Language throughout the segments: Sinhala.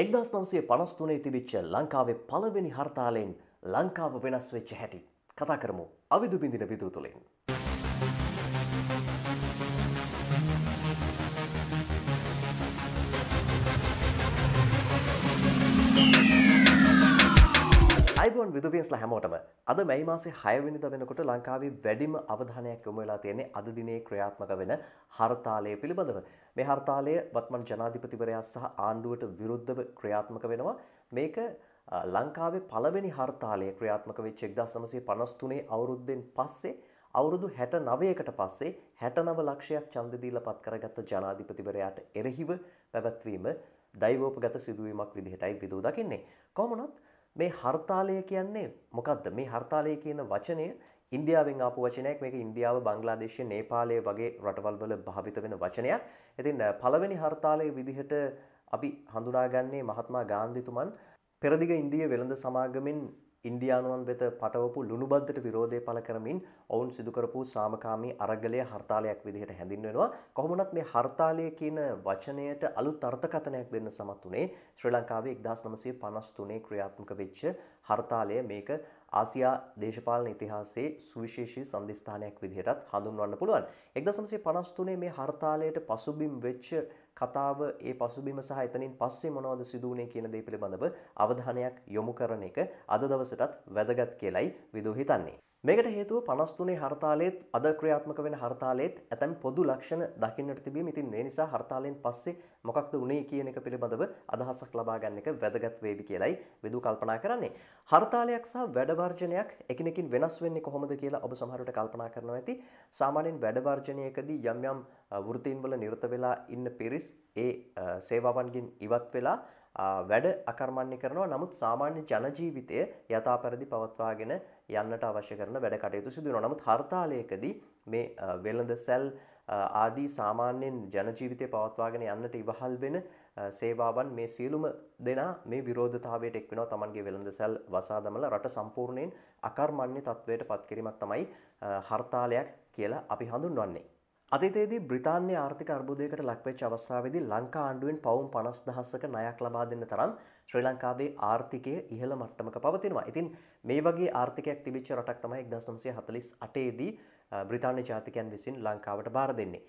එක්දස් නවසේ පනස්තුනේ තිබිච්ච ලංකාවේ පළවෙනි හර්තාලයෙන් ලංකාව වෙනස් වෙච්ච හැටි කතා කරමු අවිදුබිඳින විදුර තුළින්. අයිබෝන් විදුවියන්ස්ලා හැමෝටම අද මැයි මාසේ 6 වෙනිදා වෙනකොට ලංකාවේ වැඩිම අවධානයක් යොමු වෙලා තියෙන්නේ අද දිනේ ක්‍රියාත්මක වෙන හර්තාලය පිළිබඳව. මේ හර්තාලය වත්මන් ජනාධිපතිවරයා සහ ආණ්ඩුවට විරුද්ධව ක්‍රියාත්මක වෙනවා. මේක ලංකාවේ පළවෙනි හර්තාලය ක්‍රියාත්මක වෙච්ච 1953 අවුරුද්දෙන් පස්සේ අවුරුදු 69කට පස්සේ 69 ලක්ෂයක් ඡන්ද දීලා පත් කරගත්ත ජනාධිපතිවරයාට එරෙහිව පැවැත්වීම දෛවෝපගත සිදුවීමක් විදිහටයි විදූ දකින්නේ. කොහොමනොත් මේ හර්තාලය කියන්නේ මොකක්ද මේ හර්තාලය කියන වචනය ඉන්දියාවෙන් ආපු වචනයක් මේක ඉන්දියාව බංගලාදේශය නේපාලය වගේ රටවල් වල භාවිත වෙන වචනයක්. ඉතින් පළවෙනි හර්තාලයේ විදිහට අපි හඳුනාගන්නේ මහත්මා ගාන්ධිතුමන් පෙරදිග ඉන්දිය වෙළඳ සමාගමෙන් ඉන්දියානුවන් වෙත පටවපු ලුණුබද්දට විරෝධය පළ කරමින් ඔවුන් සිදුකරපු සාමකාමී අරගලය හර්තාලයක් විදිහට හැඳින්වෙනවා කොහොමනත් මේ හර්තාලය කියන වචනයට අලු තර්ථකතනයක් දෙන්න සමත් වනේ ශ්‍රී ලංකාවේ එක්දස් නමසේ පනස්තුනේ ක්‍රියාත්මක වෙච්ච හර්තාලය මේක ආසියා දේශපාලන ඉතිහාසේ සුවිශේෂී සන්ධස්ථානයක් විදිහටත් හඳුන්වන්න පුළුවන් එක්දසමසේ පනස්තුනේ මේ හර්තාලයට පසුබිම් වෙච්ච කතාව ඒ පසුබිම සහ එතනින් පස්සේ මොනවද සිදුවනේ කියන දේ පිළිබඳව අවධානයක් යොමු කරන එක අද දවසටත් වැදගත් කියලයි විදු හිතන්නේ. මේකට හේතුව පනස්තුනේ හර්තාලයේත් අද ක්‍රියාත්මක වෙන හර්තාලයේත් ඇතැම් පොදු ලක්ෂණ දකින්නට තිබීම ඉතින් මේ නිසා හර්තාලයෙන් පස්සේ මොකක්ද වුනේ කියන එක පිළිබඳව අදහසක් ලබා ගන්න එක වැදගත් වේවි කියලයි විදු කල්පනා කරන්නේ. හර්තාලයක් සහ වැඩ වර්ජනයක් එකිනෙකින් වෙනස් වෙන්නේ කොහොමද කියලා ඔබ සමහර විට කල්පනා කරනවා ඇති. සාමාන්‍යයෙන් වැඩ වර්ජනයකදී යම් යම් වෘතීන්වල නිරත වෙලා ඉන්න පිරිස් ඒ සේවාවන්ගින් ඉවත් වෙලා වැඩ අකර්මණ්‍ය කරනවා නමුත් සාමාන්‍ය ජනජීවිතය යථා පැරදි පවත්වාගෙන යන්නට අවශ්‍ය කරන වැඩ කටයුතු සිදුවන නමුත් හර්තාලයකදී මේ වෙළඳ සැල් ආදී සාමාන්‍යයෙන් ජනජීවිතය පවත්වාගෙන යන්නට ඉවහල් වෙන සේවාවන් මේ සියලුම දෙනා මේ විරෝධතාවයට එක් වෙනවා තමන්ගේ වෙළඳ සැල් වසා දමලා රට සම්පූර්ණයෙන් අකර්මණ්‍ය තත්වයට පත්කිරීමක් තමයි හර්තාලයක් කියලා අපි හඳුන්වන්නේ අතේදී බ්‍රතාන්‍ය ආර්ථික අර්බුදයකට ලක්වෙච් අවස්සාාවදි ලංකා ආණ්ඩුවෙන් පවුම් පනස් දහස්සක නයක් ලබා දෙන්න තරම් ශ්‍රී ලංකාවේ ආර්ථිකය ඉහළ මට්ටමක පවතිනවා ඉතින් මේ වගේ ආර්ථිකයක් තිබිච් රටක් තමයි එක්දසම්සය හතලිස් අටේදී බ්‍රතාන්‍ය ජාතිකයන් විසින් ලංකාවට බාර දෙන්නේ.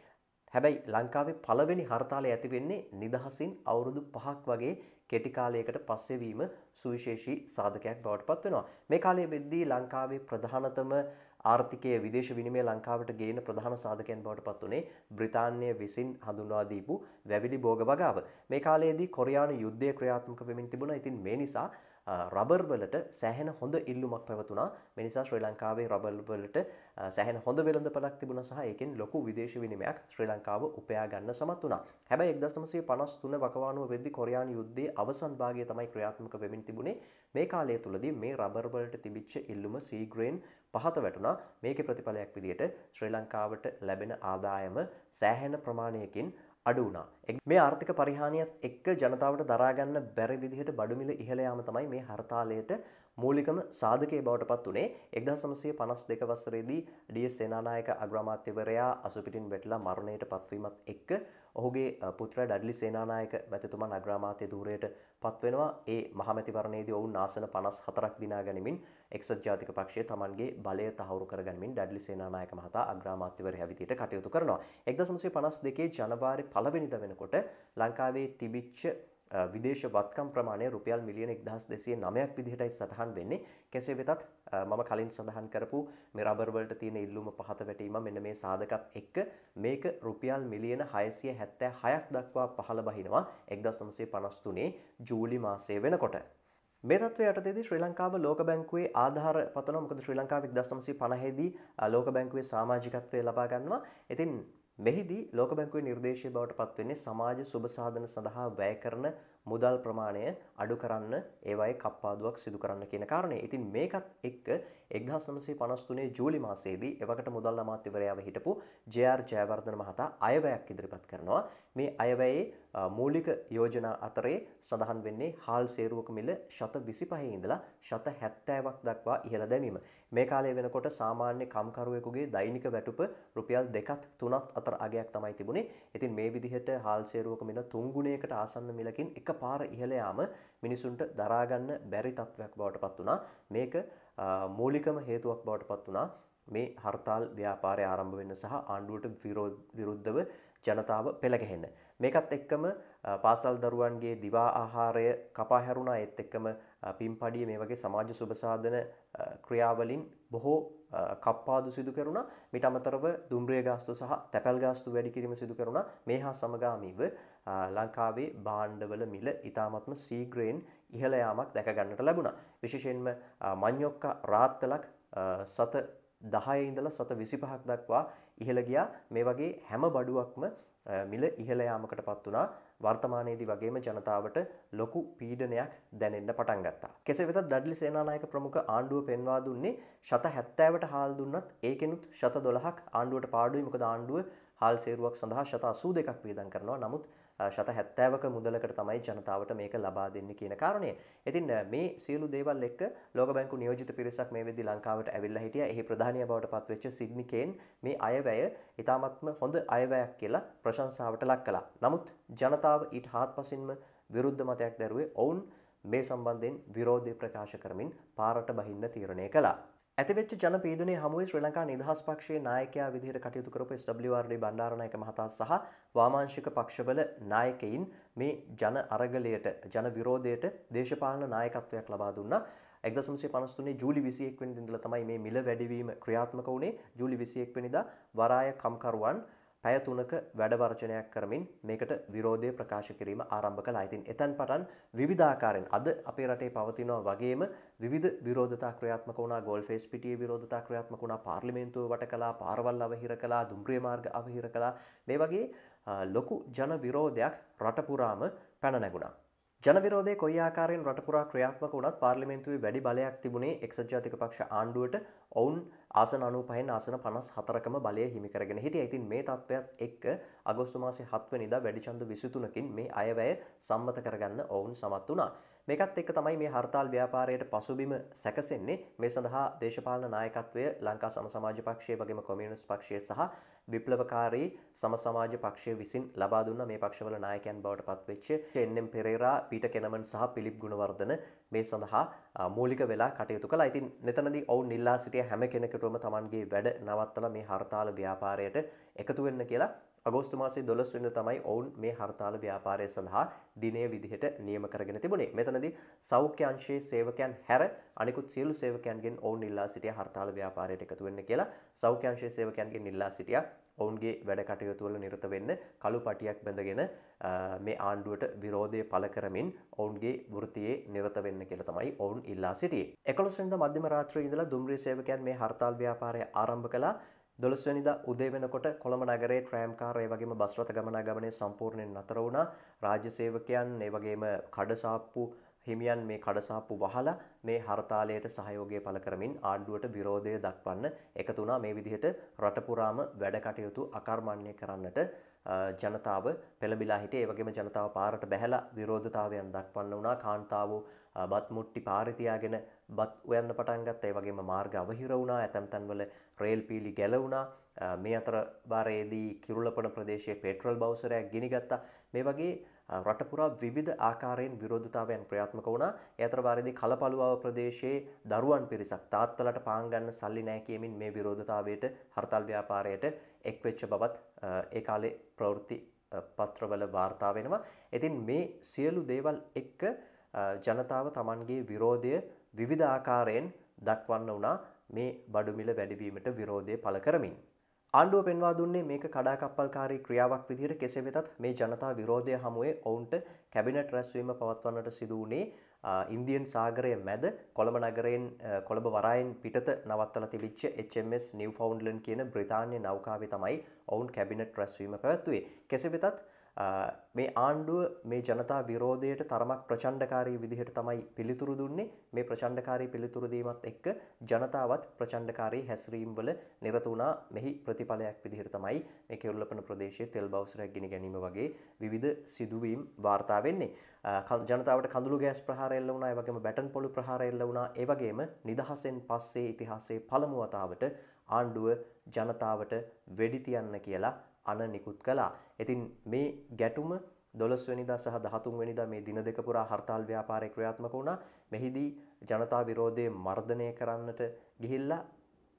හැබැයි ලංකාවේ පළවෙනි හර්තාලය ඇතිවෙන්නේ නිදහසින් අවුරුදු පහක් වගේ කෙටිකාලයකට පස්සෙවීම සුවිශේෂී සාධකයක් බවට පත්වෙනවා. මේ කාලේ බෙද්දී ලංකාවේ ප්‍රධානතම ආර්ථිකය විදේශ විනිමය ලංකාවට ගේන ප්‍රධාන සාධකයන් බවට පත් වනේ බ්‍රතාන්‍ය විසින් හඳුන්වාදීපු වැවිලි බෝග වගාව මේ කාලයේදී කොරයානු යුද්ධය ක්‍රියාත්මක පෙමින් තිබුණ ඉතින් මේ නිසා රබර් වලට සෑහෙන හොඳ ඉල්ලුමක් පැවතුනා මිනිසා ශ්‍රී ලංකාවේ රබල් වලට සෑහන හොඳ වෙළඳ පලක් තිබුණ සහ එකෙන් ලොකු විදේශ විනිමයක් ශ්‍රී ලංකාව උපයා ගන්න සමත් වුණා හැබැයි එක්දස්නමසේ පනස් තුන වකවානුව වෙද්දි කොරයාන යුද්ධේ අවසන් භාගය තමයි ක්‍රියාත්මක වෙමින් තිබුණේ මේ කාලය තුළදී මේ රබර් වලට තිබිච්ච ඉල්ලුම සීග්‍රේන් පහත වැටුණා මේක ප්‍රතිඵලයක් විදිහට ශ්‍රී ලංකාවට ලැබෙන ආදායම සෑහෙන ප්‍රමාණයකින් අඩු වුණා මේ ආර්ථික පරිහානියත් එක්ක ජනතාවට දරාගන්න බැරි විදිහට බඩුමිල ඉහළ යාම තමයි මේ හර්තාලයට මූලිකම සාධකය බවට පත් වනේ එක්දා සමසය පනස් දෙක වස්සරේදී ඩිය සේනානායක අග්‍රමාත්‍යවරයා අසුපිටින් වෙටලා මරණයට පත්වීමත් එක්ක ඔහුගේ පුත්‍ර ඩඩලි සේනානායක මැතිතුමන් අග්‍රමාතය දූරයට පත්වෙනවා ඒ මහමැතිවරණයේදී ඔවුන් නාසන පනස් හතරක් දිනා ගැනීමින් එක්සත් ජාතික පක්ෂය තමන්ගේ බලය තහවුරු කරගනිමින් ඩඩලි සේනානායක මහතා අග්‍රමාත්‍යවර හැවිදිට කටයුතු කරනවා එක්දසමසේ පනස් දෙකේ ජනවාරි පලවෙනිද වෙනකොට ලංකාවේ තිබිච්ච විදේශ වත්කම් ප්‍රමාණය රුපියල් මිලියන එක්දහස් දෙසිය නමයක් විදිහටයි සටහන් වෙන්නේ කෙසේ වෙතත් මම කලින් සඳහන් කරපු මෙරබර්වලට තියෙන ඉල්ලුම පහත වැටීම මෙන්න මේ සාධකත් එක්ක මේක රුපියල් මිලියන හයසිය හැත්තෑ හයක් දක්වා පහළ බහිනවා එක්දස්නමසේ පනස්තුනේ ජූලි මාසය වෙනකොට. මේතත්වයටද ශ්‍රී ලංකාව ලෝක බැංකුවේ ආධාර පතන මොකද ශ්‍රී ලංකාවක් දස්නමසි පනහෙදී ලෝක බැංකුවේ සාමාජිකත්වය ලබාගන්නවා ඉතින් මෙහිදී ලෝක බැංකුවේ නිර්දේශය බවට පත්වෙන්නේ සමාජ සුබ සාධන සඳහා වැය කරන මුදල් ප්‍රමාණය අඩු කරන්න ඒවයි කප්පාදුවක් සිදු කරන්න කියන කාරණේ. ඉතින් මේකත් එක්ක 1953 ජූලි මාසයේදී එවකට මුදල් අමාත්‍යවරයාව හිටපු ජේ.ආර්. ජයවර්ධන මහතා අයවැයක් ඉදිරිපත් කරනවා. මේ අයවැයේ මූලික යෝජනා අතරේ සඳහන් වෙන්නේ හාල් සේරුවක මිල ශත විසි පහේ ඉඳලා ශත හැත්තෑවක් දක්වා ඉහළ දැමීම. මේ කාලය වෙනකොට සාමාන්‍ය කම්කරුවෙකුගේ දෛනික වැටුප රුපියල් දෙකත් තුනත් අතර අගයක් තමයි තිබුණේ ඉතින් මේ විදිහට හාල් සේරුවක මිල තුංගුණයකට ආසන්න මිලකින් එක පාර ඉහළයාම මිනිසුන්ට දරාගන්න බැරි තත්ත්වයක් බවට පත් වනා මේක මූලිකම හේතුවක් බවට පත් වනා මේ හර්තාල් ව්‍යාපාරය ආරම්භ වෙන්න සහ ආණ්ඩුවට විරුද්ධව ජනතාව පෙළගැහෙන්න. මේකත් එක්කම පාසල් දරුවන්ගේ දිවා ආහාරය කපා හැරුණා එත් එක්කම පින් පඩිය මේ වගේ සමාජ සුභසාධන ක්‍රියාවලින් බොහෝ කප්පාදු සිදු කරුණ මිට අමතරව දුම්්‍රිය ගාස්තු සහ තැපැල් ගාස්තු වැඩි කිරීම සිදු කරුණ මේ හා සමගාමීව ලංකාවේ බාණ්ඩවල මිල ඉතාමත්ම සීග්‍රයෙන් ඉහලයාමක් දැකගන්නට ලැබුණ. විශේෂෙන්ම මං්යොක්ක රාත්තලක් සත දහයඉඳල සත විසිපහක් දක්වා ඉහළ ගියා මේ වගේ හැම බඩුවක්ම මිල ඉහළ යාමකටපත් වුණා වර්තමානයේදී වගේම ජනතාවට ලොකු පීඩනයක් දැනෙන්න පටන් ගත්තා. කෙසේ වෙතත් ඩඩ්ලි සේනානායක ප්‍රමුඛ ආණ්ඩුව පෙන්වා දුන්නේ ශත 70ට හාල් දුන්නත් ඒකෙනුත් ශත 12ක් ආණ්ඩුවට පාඩුයි මොකද ආණ්ඩුව හාල් සේරුවක් සඳහා ශත 82ක් වියදම් කරනවා. නමුත් ශත හැත්තෑවක මුදලකට තමයි ජනතාවට මේක ලබා දෙන්න කියන කාරණය. ඉතින් මේ සියලු දේවල් එක්ක ලෝක බැංකු නියෝජිත පිරිසක් මේ වෙද්දි ලංකාවට ඇවිල්ලා හිටියා. එහි ප්‍රධානිය බවට පත්වෙච්ච සිඩ්නි කේන් මේ අයවැය ඉතාමත්ම හොඳ අයවැයක් කියලා ප්‍රශංසාවට ලක් කළා. නමුත් ජනතාව ඊට හාත්පසින්ම විරුද්ධ මතයක් දැරුවේ ඔවුන් මේ සම්බන්ධයෙන් විරෝධය ප්‍රකාශ කරමින් පාරට බහින්න තීරණය කළා. ඇතිවෙච් ජනපීඩන හමුවේ ශ්‍රී ලංකා නිදහස් පක්ෂයේ නායකයා විදිහට කටයුතු කරපු ස්ඩ්ලිවර්ඩ බණ්ඩාරනායක මහතා සහ වාමාංශික පක්ෂවල නායකයින් මේ ජන අරගලයට ජන විරෝධයට දේශපාලන නායකත්වයක් ලබා දුන්නා. එක්දසම්සේ පනස්තුනේ ජූලි විසියෙක් වෙනි දින්දල තමයි මේ මිල වැඩිවීම ක්‍රියාත්මක වුණේ ජූලි විසියෙක් වෙනිදා වරාය කම්කරුවන් පැය තුනක වැඩවර්ජනයක් කරමින් මේකට විරෝධය ප්‍රකාශ කිරීම ආරම්භ කළා. ඉතින් එතන් පටන් විවිධාකාරයෙන් අද අපේ රටේ පවතිනවා වගේම විවිධ විරෝධතා ක්‍රියාත්මක වුණා. ගෝල්ෆේස් පිටියේ විරෝධතා ක්‍රියාත්මක වුණා. පාර්ලිමේන්තුව වට කළා, පාරවල් අවහිර කළා, දුම්රිය මාර්ග අවහිර කළා. මේ වගේ ලොකු ජන විරෝධයක් රට පුරාම පැන නැගුණා. ජනවිරෝධය කොයි ආකාරයෙන් රටපුරා ක්‍රියාත්මක වුණත් පාර්ලිමේන්තුවේ වැඩි බලයක් තිබුණේ එක්සත් ජාතික පක්ෂ ආණ්ඩුවට ඔවුන් ආසන 95න් ආසන 54කම බලය හිමි කරගෙන හිටියා. ඉතින් මේ තත්ත්වයත් එක්ක අගෝස්තු මාසේ 7 වෙනිදා වැඩිචන්ද 23කින් මේ අයවැය සම්මත කරගන්න ඔවුන් සමත් වුණා. මේකත් එක්ක තමයි මේ හර්තාල් ව්‍යාපාරයට පසුබිම සැකසෙන්නේ මේ සඳහා දේශපාලන නායකත්වය ලංකා සමසමාජ පක්ෂය වගේම කොමියුනිස් පක්ෂය සහ විප්ලවකාරී සමසමාජ පක්ෂය විසින් ලබා දුන්න මේ පක්ෂවල නායකයන් බවට පත්වෙච්ච එන්නම් පෙරේරා පීට කෙනමන් සහ පිලිප් ගුණවර්ධන මේ සඳහා මූලික වෙලා කටයුතු කළ ඉතින් මෙතනද ඔවුන් නිල්ලා සිටිය හැම කෙනෙකටම තමන්ගේ වැඩ නවත්තල මේ හර්තාල ව්‍යාපාරයට එකතුවෙන්න කියලා අගෝස්තු මාසේ 12 වෙනිදා තමයි ඔවුන් මේ හර්තාල ව්‍යාපාරය සඳහා දිනය විදිහට නියම කරගෙන තිබුණේ. මෙතනදී සෞඛ්‍ය අංශයේ සේවකයන් හැර අනිකුත් සියලු සේවකයන්ගෙන් ඔවුන් ඉල්ලා සිටියා හර්තාල ව්‍යාපාරයට එකතු වෙන්න කියලා. සෞඛ්‍ය අංශයේ සේවකයන්ගෙන් ඉල්ලා සිටියා. ඔවුන්ගේ වැඩ කටයුතුවල නිරත වෙන්න කළු පටියක් බැඳගෙන මේ ආණ්ඩුවට විරෝධය පළ කරමින් ඔවුන්ගේ වෘතියේ නිරත වෙන්න කියලා තමයි ඔවුන් ඉල්ලා සිටියේ. 11 වෙනිදා මධ්‍යම රාත්‍රියේ ඉඳලා දුම්රිය සේවකයන් මේ හර්තාල් ව්‍යාපාරය ආරම්භ කළා. දොළස්වනිද උදේ වෙනකොට කොළඹ නගරේ ට්‍රෑම්කාර ඒ වගේම බස්රථ ගමනාගමනය සම්පූර්ණයෙන් නතර වුණා රාජ්‍ය සේවකයන් ඒ වගේම කඩසාප්පු හිමියන් මේ කඩසාප්පු වහලා මේ හර්තාලයට සහයෝගය පළ කරමින් ආණ්ඩුවට විරෝධය දක්වන්න එකතු වුණා මේ විදිහට රට පුරාම වැඩ කටයුතු අකර්මණ්‍ය කරන්නට ජනතාව පෙළබිලා හිටේ ඒ වගේම ජනතාව පාරට බැහැලා විරෝධතාවයන් දක්වන්න වුණා කාන්තාවෝ බත් මුට්ටි පාරිතියාගෙන බත් ඔයන්න පටන්ගත් ඒ වගේම මාර්ග අවහිර වුණා ඇතැම් තැන්වල රේල් පීලි ගැලවුණා මේ අතර වාරයේදී කිරුලපන ප්‍රදේශයේ පෙට්‍රල් බෞසරයක් ගිනිගත්තා මේ වගේ රටපුරා විධ ආකාරයෙන් විරෝධතාවයන් ප්‍රාත්මක වුණ ඇතර වාරිදි කලපලුවාව ප්‍රදේශයේ දරුවන් පිරිසක් තාත්තලට පාන්ගන්න සල්ලි නෑ කියමින් මේ විරෝධතාවයට හර්තල් ව්‍යාපාරයට එක්වෙච්ච බවත් ඒකාලේ ප්‍රවෘත්ති පත්‍රවල වාර්තා වෙනවා. ඉතින් මේ සියලු දේවල් එක්ක ජනතාව තමන්ගේ විරෝධය විවිධ ආකාරයෙන් දක්වන්න වුණා මේ බඩුමිල වැඩිවීමට විරෝධය පළ කරමින්. ආණ්ඩුව පෙන්වා දුන්නේ මේක කඩාකප්පල්කාරී ක්‍රියාවක් විදිහට කෙසේ වෙතත් මේ ජනතා විරෝධය හමුවේ ඔවුන්ට කැබිනට් රැස්වීම පවත්වන්නට සිදු වුණේ ඉන්දියන් සාගරය මැද කොළඹ නගරයෙන් කොළඹ වරායෙන් පිටත නවත්තලා තිබිච්ච HMS Newfoundland කියන බ්‍රිතාන්‍ය නෞකාවේ තමයි ඔවුන් කැබිනට් රැස්වීම පැවැත්වුවේ. කෙසේ වෙතත් මේ ආණ්ඩුව මේ ජනතා විරෝධයට තරමක් ප්‍රචණ්ඩකාරී විදිහට තමයි පිළිතුරු දුන්නේ මේ ප්‍රචණ්ඩකාරී පිළිතුරුදීමත් එක්ක ජනතාවත් ප්‍රචණ්ඩකාරී හැස්රීම්වල නිරතුනා මෙහි ප්‍රතිඵලයක් විදිහට තමයි මේ කෙවල්ලපන ප්‍රදේශයේ තෙල් බවසරයක් ගෙන ගැනීම වගේ විවිධ සිදුවීම් වාර්තා වෙන්නේ ජනතාවට කඳුළු ගෑස් ප්‍රහාරෙල්ල වුණා ඒ වගේම බැටන් පොළු ප්‍රහාරෙල්ල වුණා ඒ වගේම නිදහසෙන් පස්සේ ඉතිහාසයේ පළමු වතාවට ආණ්ඩුව ජනතාවට වෙඩි තියන්න කියලා අණ නිකුත් කළා. ඉතින් මේ ගැටුම 12 වෙනිදා සහ 13 වෙනිදා මේ දින දෙක පුරා හර්තාල් ව්‍යාපාරය ක්‍රියාත්මක වුණා. මෙහිදී ජනතා විරෝධයේ මර්ධනය කරන්නට ගිහිල්ලා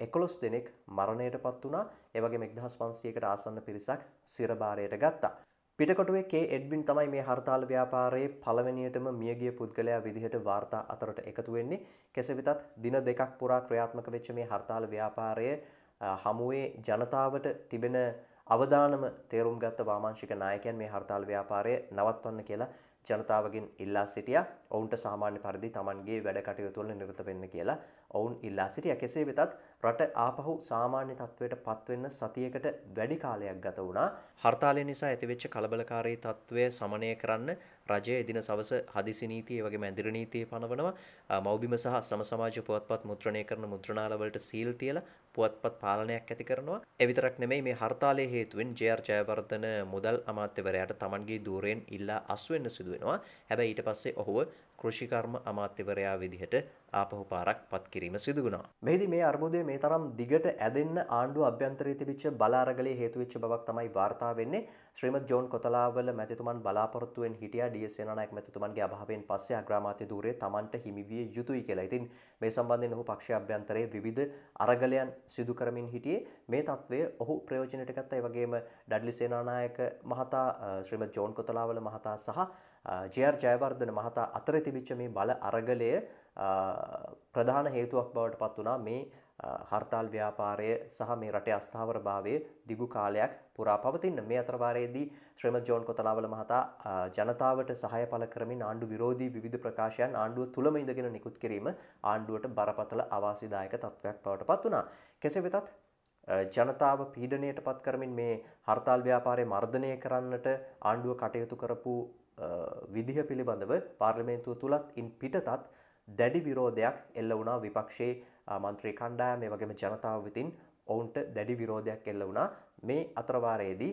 11 දෙනෙක් මරණයටපත් වුණා. ඒ වගේම 1500කට ආසන්න පිරිසක් සිරබාරයට ගත්තා. පිටකොටුවේ කේ එඩ්වින් තමයි මේ හර්තාල ව්‍යාපාරයේ පළවෙනියටම මියගිය පුද්ගලයා විදිහට වාර්තා අතරට එකතු වෙන්නේ. කෙසේ වෙතත් දින දෙකක් පුරා ක්‍රියාත්මක වෙච්ච මේ හර්තාල ව්‍යාපාරය හමුවේ ජනතාවට තිබෙන අවධානම තේරුම් ගත්ත වාමාංශික නායකයන් මේ හර්තාල් ව්‍යාපාරය නවත්වන්න කියලා ජනතාවගෙන් ඉල්ලා සිටිය ඔවුන්ට සාමාන්‍ය පරිදි තමන්ගේ වැඩ කටයුතුවල නිරත වෙන්න කියලා ඔවුන් ඉල්ලා සිටිය කෙසේ වෙතත් රට ආපහු සාමාන්‍ය තත්ත්වයට පත්වෙන්න සතියකට වැඩි කාලයක් ගත වුණා හර්තාලය නිසා ඇතිවෙච්ච කලබලකාරී තත්ත්වය සමනය කරන්න රජය එදින සවස හදිසි නීතිය වගේ මැදිර නීතිය පනවනවා මෞබිම සහ සමසමාජ පුවත්පත් මුද්‍රණය කරන මුද්‍රණාලවලට සීල් තියලා පුවත්පත් පාලනයක් ඇති කරනවා එවිතරක් නෙමයි මේ හර්තාලය හේතුවෙන් ජයර් ජයවර්ධන මුදල් අමාත්‍යවරයට තමන්ගේ දූරයෙන් ඉල්ලා අස්වෙන්න සිදුවෙනවා හැබැ ඊට පස්සේ ඔහුව කෘෂිකර්ම අමාත්‍යවරයා විදිහට ආපහු පාරක් පත් කිරීම සිදුවුණා. මෙහිදී මේ අර්බුදය මේ තරම් දිගට ඇදෙන්න ආණ්ඩුව අභ්‍යන්තරයේ තිබිච්ච බලාරගලේ හේතු වෙච්ච බවක් තමයි වාර්තා වෙන්නේ. ශ්‍රීමත් ජෝන් කොතලාවල මැතිතුමන් බලාපොරොත්තුෙන් හිටියා ඩීඑස් සේනානායක මැතිතුමන්ගේ අභාවයෙන් පස්සේ අග්‍රාමාත්‍ය ධූරය Tamanට හිමි විය යුතුයි කියලා. ඉතින් මේ සම්බන්ධයෙන් ඔහු පක්ෂ අභ්‍යන්තරයේ විවිධ අරගලයන් සිදු කරමින් හිටියේ මේ තත්ත්වය ඔහු ප්‍රයෝජනයට ගත්තා. ඒ වගේම ඩඩ්ලි සේනානායක මහතා, ශ්‍රීමත් ජෝන් කොතලාවල මහතා සහ ජේ.ආර්. ජයවර්ධන මහතා අතර තිබිච්ච මේ බල අරගලය ප්‍රධාන හේතුවක් බවට පත් වුණා මේ හර්තාල් ව්‍යාපාරය සහ මේ රට අස්ථාවර භාවය දිගු කාලයක් පුරා පවතින්න මේ අතරවාරයේදී ශ්‍රම ජෝන් කොතලාවල මහතා ජනතාවට සහය පල කරමින් ආණ්ඩු විරෝධී විධ ප්‍රකාශයන් ආණ්ඩුව තුළම ඉඳගෙන නිකුත් කිරීම ආණ්ඩුවට බරපතල අවාසිදායක තත්ත්වයක් පවට පත් වනා. කෙසේ වෙතත් ජනතාව පීඩනයට පත් කරමින් මේ හර්තාල් ව්‍යාපාරය මර්ධනය කරන්නට ආණ්ඩුව කටයුතු කරපු විදිහ පිළිබඳව පාර්ලිමේන්තුව තුළත් ඉන් පිටතත් දැඩි විරෝධයක් එල්ල වුණා විපක්ෂයේ මන්ත්‍රී කණ්ඩාය මේ වගේම ජනතාව විතින් ඔවුන්ට දැඩි විරෝධයක් එල්ල වුණා මේ අතරවාරයේදී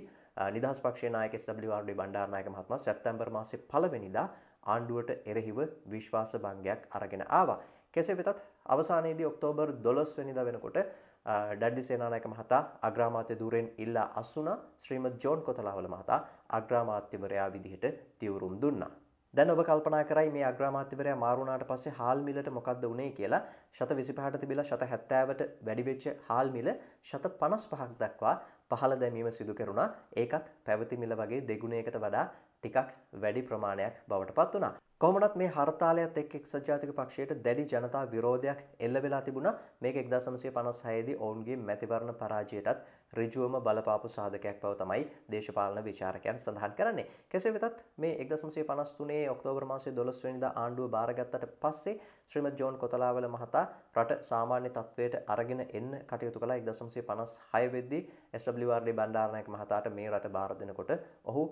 නිදහස් පක්ෂනායක ස්ඩ බණ්ඩාරනායක මහත්ම සැප්තැම්බර් මාසේ පලවෙනිදා ආණ්ඩුවට එරෙහිව විශ්වාස භංගයක් අරගෙන ආවා. කෙසේ වෙතත් අවසානයේදී ඔක්තෝබර් දොලස් වෙනිද වෙනකොට ඩඩ්ඩි සේනායක මහතා අග්‍රාමාත්‍ය දුරෙන් ඉල්ලා අස්සුන ශ්‍රීමත් ජෝන් කොතලාවල මහතා අග්‍රාමාත්‍යවරයා විදිහට තිවුරුම් දුන්නා. දැන් ඔබ කල්පනා කරයි මේ අග්‍රාමාත්‍යවරයා මාරුණාට පස්සේ හාල් මිලට මොකක්ද වුනේ කියලා ශත 25ට තිබිලා ශත 70ට වැඩි වෙච්ච හාල් මිල ශත 55ක් දක්වා පහළ දැමීම සිදු කරුණා. ඒකත් පැවති මිල වගේ දෙගුණයකට වඩා ටිකක් වැඩි ප්‍රමාණයක් බවට පත් වුණා. කොහොමනත් මේ හර්තාලයත් එක් එක්සත් ජාතික පක්ෂයට දැඩි ජනතා විරෝධයක් එල්ල වෙලා තිබුණා. මේක 1956 දී ඔවුන්ගේ මැතිවරණ පරාජයටත් ඍජුවම බලපාපු සාධකයක් බව තමයි දේශපාලන විචාරකයන් සඳහන් කරන්නේ. කෙසේ වෙතත් මේ 1953 ඔක්තෝබර් මාසයේ 12 වෙනිදා ආණ්ඩුව බාරගත්තට පස්සේ ශ්‍රීමත් ජෝන් කොතලාවල මහතා රට සාමාන්‍ය තත්ත්වයට අරගෙන එන්න කටයුතු කළා 1956 වෙද්දී SWRD බණ්ඩාරනායක මහතාට මේ රට බාර දෙනකොට ඔහු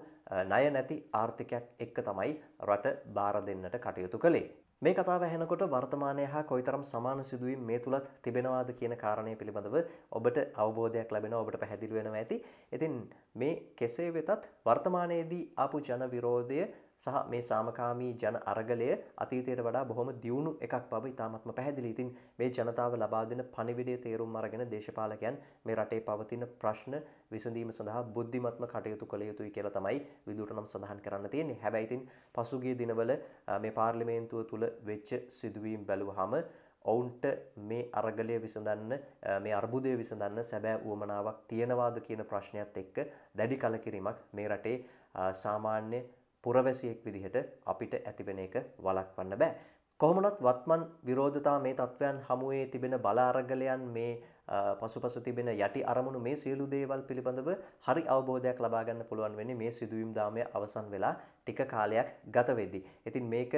ණය නැති ආර්ථිකයක් එක්ක තමයි රට බාර දෙන්නට කටයුතු කළේ. මේ කතාව ඇහෙනකොට වර්තමානය හා කොයිතරම් සමාන සිදුවීම් මේ තුලත් තිබෙනවාද කියන කාරණය පිළිබඳව ඔබට අවබෝධයක් ලැබෙන ඔබට පැහැදිලි වෙනවා ඇති. ඉතින් මේ කෙසේ වෙතත් වර්තමානයේදී ආපු ජන විරෝධය සහ මේ සාමකාමී ජන අරගලය අතීතයට වඩා බොහොම දියුණු එකක් බව ඉතාමත්ම පැහැදිලි ඉතින් මේ ජනතාව ලබා දෙන පණිවිඩය තේරුම් අරගෙන දේශපාලකයන් මේ රටේ පවතින ප්‍රශ්න විසඳීම සඳහා බුද්ධිමත්ම කටයුතු කළ යුතුයි කියලා තමයි විදුරනම් සඳහන් කරන්න තියෙන්නේ හැබැයිතින් පසුගිය දිනවල මේ පාර්ලිමේන්තුව තුළ වෙච්ච සිදුවීම් බැලුවහම ඔවුන්ට මේ අරගලය විසඳන්න මේ අර්බුදය විසඳන්න සැබෑ වුවමනාවක් තියෙනවාද කියන ප්‍රශ්නයක්ත් එක්ක දැඩි කලකිරීමක් මේ රටේ සාමාන්‍ය පුරවැසියෙක් විදිහට අපිට ඇතිවෙන එක වලක්වන්න බෑ. කොහොමනොත් වත්මන් විරෝධතා මේ තත්ත්වයන් හමුවේ තිබෙන බලාරගලයන් මේ පසුපස තිබෙන යටි අරමුණු මේ සියලු දේවල් පිළිබඳව හරි අවබෝධයක් ලබා ගන්න පුළුවන් වෙන්නේ මේ සිදුවීම් දාමය අවසන් වෙලා ටික කාලයක් ගත වෙද්දී. ඉතින් මේක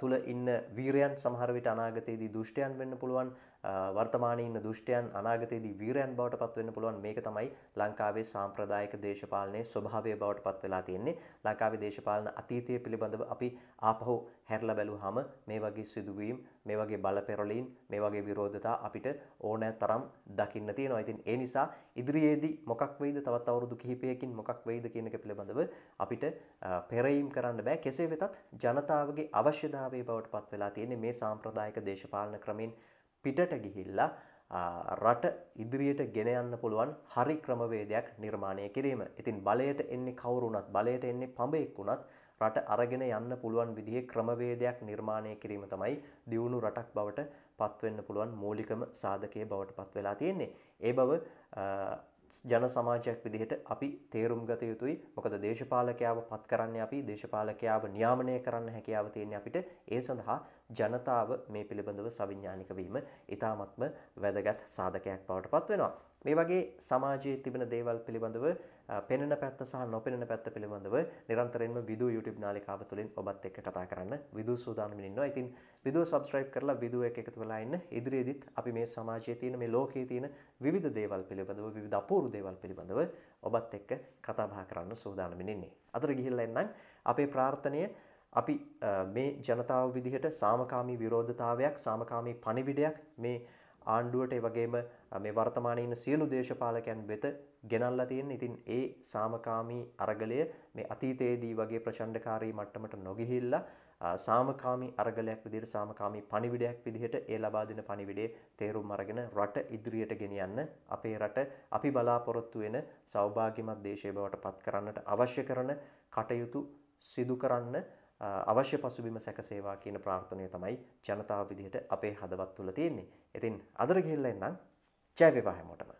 තුල ඉන්න වීරයන් සමහර විට අනාගතයේදී දුෂ්ටයන් වෙන්න පුළුවන් වර්තමාන ඉන්න දුෂ්ටයන් අනාගතයේදී වීරයන් බවට පත්වෙන්න පුළුවන් මේක තමයි ලංකාවේ සාම්ප්‍රදායික දේශපාලනයේ ස්වභාවය බවට පත් වෙලා තියෙන්නේ ලංකාවේ දේශපාලන අතීතය පිළිබඳව අපි ආපහු හැරලා බැලුවාම මේ වගේ සිදුවීම් මේ වගේ බලපෙරළීම් මේ වගේ විරෝධතා අපිට ඕනෑ තරම් දකින්න තියෙනවා. ඉතින් ඒ නිසා ඉදිරියේදී මොකක් වෙයිද තවත් අවුරුදු කිහිපයකින් මොකක් වෙයිද කියන එක පිළිබඳව අපිට පෙරයිම් කරන්න බෑ. කෙසේ වෙතත් ජනතාවගේ අවශ්‍යතාවය බවට පත් වෙලා තියෙන්නේ මේ සාම්ප්‍රදායික දේශපාලන ක්‍රමෙන් පිටට ගිහිල්ලා රට ඉදිරියට ගෙනයන්න පුළුවන් හරි ක්‍රමවේදයක් නිර්මාණය කිරීම. ඉතින් බලයට එන්නේ කවුරුණත් බලයට එන්නේ පඹෙක් වුණත් රට අරගෙන යන්න පුළුවන් විදිහේ ක්‍රමවේදයක් නිර්මාණය කිරීම තමයි දියුණු රටක් බවට පත්වෙන්න පුළුවන් මූලිකම සාධකයේ බවට පත් වෙලා තියෙන්නේ. ඒ බව ජන සමාජයක් විදිහට අපි තේරුම් ගත යුතුයි මොකද දේශපාලකයාව පත් කරන්න අපි දේශපාලකයාව නියාමනය කරන්න හැකියාව තියෙන අපිට ඒ සඳහා ජනතාව මේ පිළිබඳව සවිඥානික වීම ඉතාමත්ම වැදගත් සාධකයක් බවට පත් වෙනවා. මේ වගේ සමාජයේ තිබෙන දේවල් පිළිබඳව පෙනෙන පැත්ත සහ නොපෙනෙන පැත්ත පිළිබඳව නිරන්තරයෙන්ම විදු YouTube නාලිකාව තුළින් ඔබත් එක්ක කතා කරන්න විදු සූදානම් ඉන්නවා. ඉතින් විදුව subscribe කරලා විදුව එක එකතු වෙලා ඉන්න. ඉදිරියේදීත් අපි මේ සමාජයේ තියෙන මේ ලෝකයේ තියෙන විවිධ දේවල් පිළිබඳව විවිධ අපූර්ව දේවල් පිළිබඳව ඔබත් එක්ක කතා බහ කරන්න සූදානම් ඉන්නේ. අතට ගිහිල්ලා එන්නම් අපේ ප්‍රාර්ථනය අපි මේ ජනතාව විදිහට සාමකාමී විරෝධතාවයක් සාමකාමී පණිවිඩයක් මේ ආණ්ඩුවට වගේම මේ වර්තමානයේ ඉන්න සියලු දේශපාලකයන් වෙත ගෙනල්ලා තියෙන්නේ. ඉතින් ඒ සාමකාමී අරගලය මේ අතීතයේදී වගේ ප්‍රචණ්ඩකාරී මට්ටමට නොගිහිල්ලා සාමකාමී අරගලයක් විදිහට සාමකාමී පණිවිඩයක් විදිහට ඒ ලබා දෙන පණිවිඩේ තේරුම් අරගෙන රට ඉදිරියට ගෙනියන්න අපේ රට අපි බලාපොරොත්තු වෙන සෞභාග්‍යමත් දේශය බවට පත් කරන්නට අවශ්‍ය කරන කටයුතු සිදු කරන්න අවශ්‍ය පසුබිම සැකසේවා කියන ප්‍රාර්ථනය තමයි ජනතාව විදිහට අපේ හදවත් තුළ තියෙන්නේ. ඉතින් අදර ගිහිල්ලා එන්නම්. ජය වේවා හැමෝටම.